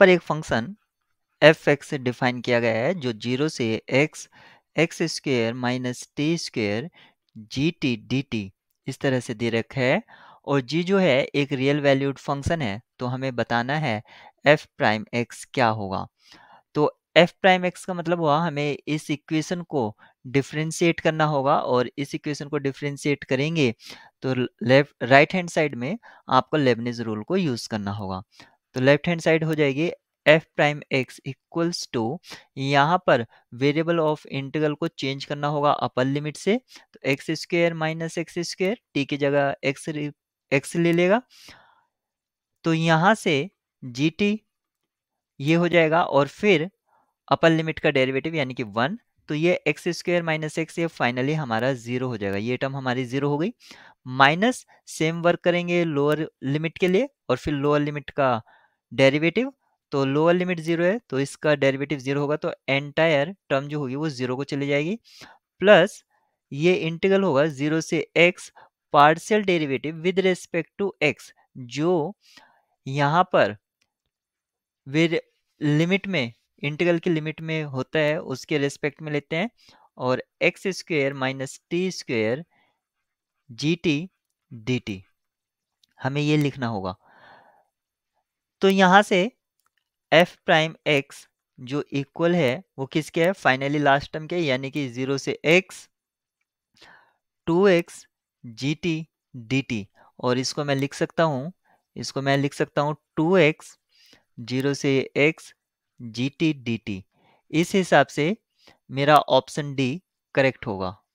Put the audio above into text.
पर एक function F x define किया गया है जो जीरो से x x square minus t square g t d t इस तरह से दे रखा है और जी जो है एक रियल वैल्यूड फंक्शन है तो हमें बताना है एफ प्राइम एक्स क्या होगा तो एफ प्राइम एक्स का मतलब हुआ हमें इस इक्वेशन को डिफ्रेंशिएट करना होगा और इस इक्वेशन को डिफ्रेंशिएट करेंगे तो लेफ्ट राइट हैंड साइड में आपको लेबनेज रूल को यूज़ करना होगा तो लेफ्ट हैंड साइड हो जाएगी f prime x equals to यहाँ पर वेरिएबल ऑफ इंटीग्रल को चेंज करना होगा अपर लिमिट से तो x square minus x square t की जगह एक्स एक्स ले लेगा तो यहाँ से जी टी ये हो जाएगा और फिर अपर लिमिट का डेरिवेटिव यानी कि वन तो ये एक्स स्क्वेयर माइनस एक्स ये फाइनली हमारा जीरो हो जाएगा ये टर्म हमारी जीरो हो गई माइनस सेम वर्क करेंगे लोअर लिमिट के लिए और फिर लोअर लिमिट का डेरिवेटिव तो लोअर लिमिट जीरो है तो इसका डेरिवेटिव जीरो होगा तो एंटायर टर्म जो होगी वो जीरो को चली जाएगी प्लस ये इंटीग्रल होगा जीरो से x partial derivative with respect to x जो यहाँ पर विद लिमिट में इंटीग्रल की लिमिट में होता है उसके रेस्पेक्ट में लेते हैं और x square minus t square g t d t हमें ये लिखना होगा तो यहाँ से एफ प्राइम एक्स जो इक्वल है वो किसके है फाइनली लास्ट टर्म के यानी कि जीरो से x two x g t d t और इसको मैं लिख सकता हूँ इसको मैं लिख सकता हूँ टू एक्स जीरो से x g t d t इस हिसाब से मेरा ऑप्शन डी करेक्ट होगा